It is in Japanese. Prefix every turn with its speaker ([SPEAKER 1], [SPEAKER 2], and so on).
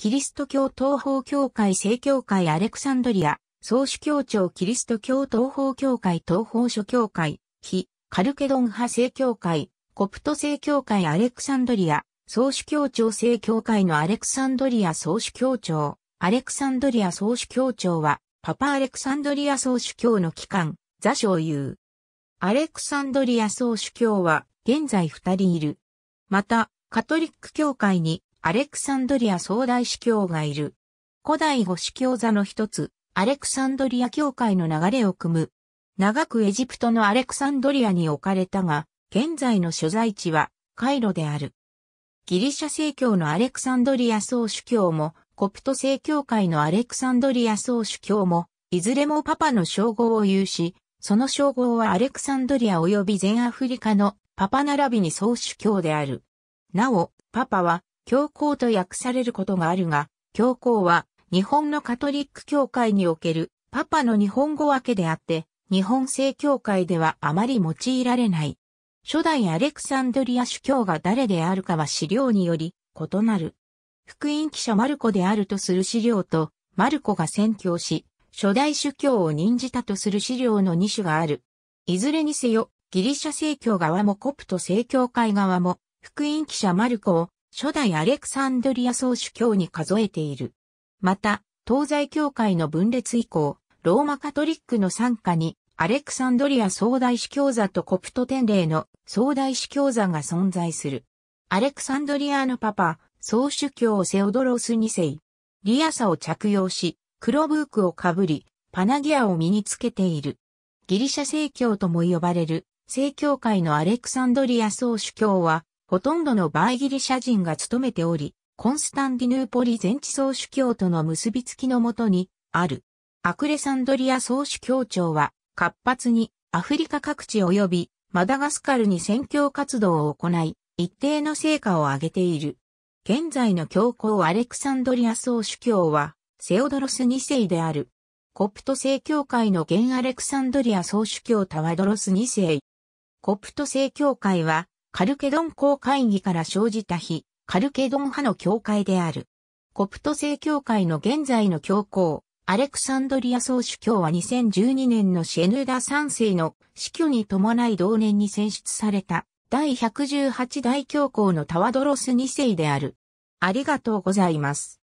[SPEAKER 1] キリスト教東方教会正教会アレクサンドリア、総主教庁キリスト教東方教会東方諸教会、非、カルケドン派正教会、コプト正教会アレクサンドリア、総主教庁正教会のアレクサンドリア総主教庁、アレクサンドリア総主教庁は、パパアレクサンドリア総主教の機関、座所有。アレクサンドリア総主教は、現在二人いる。また、カトリック教会に、アレクサンドリア総大司教がいる。古代五司教座の一つ、アレクサンドリア教会の流れを組む。長くエジプトのアレクサンドリアに置かれたが、現在の所在地はカイロである。ギリシャ正教のアレクサンドリア総主教も、コプト正教会のアレクサンドリア総主教も、いずれもパパの称号を有し、その称号はアレクサンドリア及び全アフリカのパパ並びに総主教である。なお、パパは教皇と訳されることがあるが、教皇は日本のカトリック教会におけるパパの日本語訳であって、日本正教会ではあまり用いられない。初代アレクサンドリア主教が誰であるかは資料により異なる。福音記者マルコであるとする資料と、マルコが宣教し、初代主教を任じたとする資料の2種がある。いずれにせよ、ギリシャ正教側もコプト正教会側も、福音記者マルコを初代アレクサンドリア総主教に数えている。また、東西教会の分裂以降、ローマカトリックの参加に、アレクサンドリア総大司教座とコプト天霊の総大司教座が存在する。アレクサンドリアのパパ、総主教セオドロス2世。リアサを着用し、黒ブークをかぶり、パナギアを身につけている。ギリシャ正教とも呼ばれる、正教会のアレクサンドリア総主教は、ほとんどのバイギリシャ人が務めており、コンスタンディヌーポリ全地総主教との結びつきのもとにある。アクレサンドリア総主教庁は活発にアフリカ各地及びマダガスカルに宣教活動を行い、一定の成果を上げている。現在の教皇アレクサンドリア総主教は、セオドロス2世である。コプト正教会の現アレクサンドリア総主教タワドロス2世。コプト正教会は、カルケドン公会議から生じた日、カルケドン派の教会である。コプト正教会の現在の教皇、アレクサンドリア総主教は2012年のシェヌダ3世の死去に伴い同年に選出された第118代教皇のタワドロス2世である。ありがとうございます。